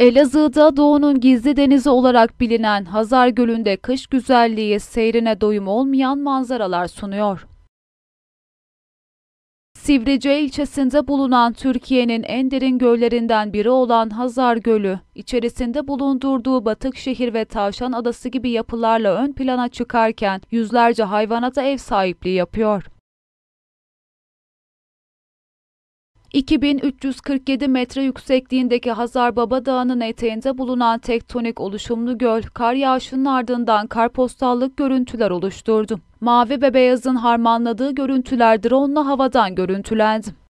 Elazığ'da doğunun gizli denizi olarak bilinen Hazar Gölü'nde kış güzelliği seyrine doyum olmayan manzaralar sunuyor. Sivrice ilçesinde bulunan Türkiye'nin en derin göllerinden biri olan Hazar Gölü, içerisinde bulundurduğu Batıkşehir ve Tavşan Adası gibi yapılarla ön plana çıkarken yüzlerce hayvana da ev sahipliği yapıyor. 2347 metre yüksekliğindeki Hazar Baba Dağı'nın eteğinde bulunan tektonik oluşumlu göl, kar yağışının ardından karpostallık görüntüler oluşturdu. Mavi ve beyazın harmanladığı görüntüler drone havadan görüntülendi.